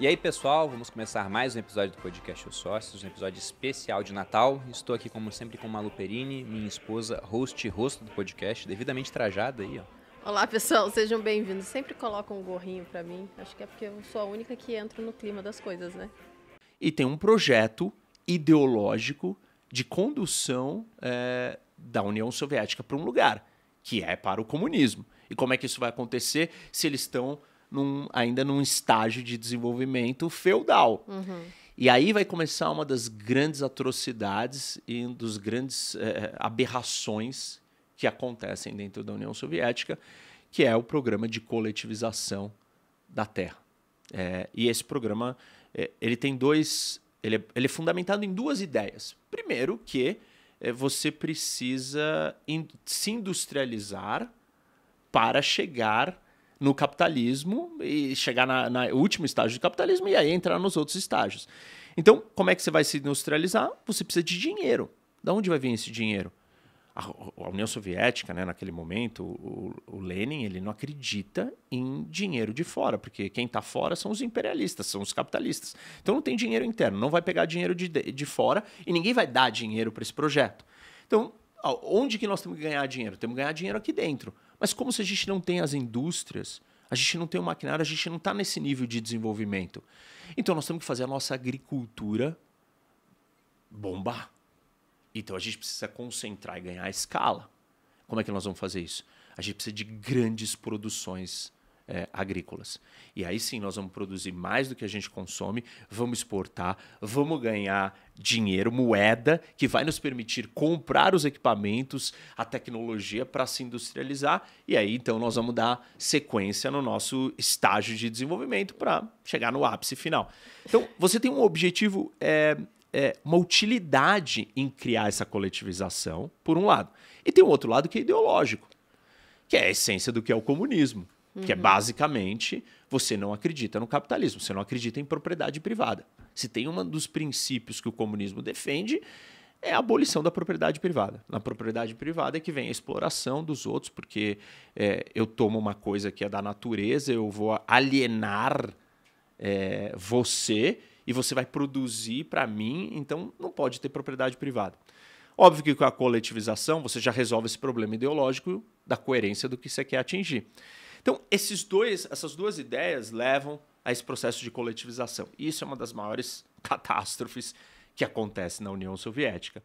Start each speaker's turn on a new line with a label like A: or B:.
A: E aí, pessoal, vamos começar mais um episódio do podcast Os Sócios, um episódio especial de Natal. Estou aqui, como sempre, com Malu Perini, minha esposa, host e rosto do podcast, devidamente trajada aí, ó. Olá, pessoal, sejam bem-vindos. Sempre colocam um gorrinho para mim. Acho que é porque eu sou a única que entra no clima das coisas, né? E tem um projeto ideológico de condução é, da União Soviética para um lugar, que é para o comunismo. E como é que isso vai acontecer se eles estão num, ainda num estágio de desenvolvimento feudal. Uhum. E aí vai começar uma das grandes atrocidades e um dos grandes é, aberrações que acontecem dentro da União Soviética, que é o programa de coletivização da terra. É, e esse programa é, ele tem dois, ele é, ele é, fundamentado em duas ideias. Primeiro que você precisa in, se industrializar para chegar no capitalismo e chegar na, na último estágio do capitalismo e aí entrar nos outros estágios. Então, como é que você vai se industrializar? Você precisa de dinheiro. Da onde vai vir esse dinheiro? a União Soviética, né, naquele momento, o, o, Lenin ele não acredita em dinheiro de fora, porque quem está fora são os imperialistas, são os capitalistas. Então não tem dinheiro interno, não vai pegar dinheiro de, de fora e ninguém vai dar dinheiro para esse projeto. Então, onde que nós temos que ganhar dinheiro? Temos que ganhar dinheiro aqui dentro. Mas como se a gente não tem as indústrias, a gente não tem o maquinário, a gente não está nesse nível de desenvolvimento. Então nós temos que fazer a nossa agricultura bombar. Então a gente precisa concentrar e ganhar escala. Como é que nós vamos fazer isso? A gente precisa de grandes produções é, agrícolas. E aí sim nós vamos produzir mais do que a gente consome, vamos exportar, vamos ganhar dinheiro, moeda, que vai nos permitir comprar os equipamentos, a tecnologia para se industrializar. E aí então nós vamos dar sequência no nosso estágio de desenvolvimento para chegar no ápice final. Então você tem um objetivo. É, é, uma utilidade em criar essa coletivização, por um lado. E tem um outro lado que é ideológico, que é a essência do que é o comunismo uhum. que é uhum. basicamente você não acredita no capitalismo, você não acredita em propriedade privada. Se tem um dos princípios que o comunismo defende, é a abolição da propriedade privada. Na propriedade privada é que vem a exploração dos outros, porque é, eu tomo uma coisa que é da natureza, eu vou alienar é, você e você vai produzir para mim, então não pode ter propriedade privada. Óbvio que com a coletivização você já resolve esse problema ideológico da coerência do que você quer atingir. Então, esses dois, essas duas ideias levam a esse processo de coletivização. isso é uma das maiores catástrofes que acontece na União Soviética,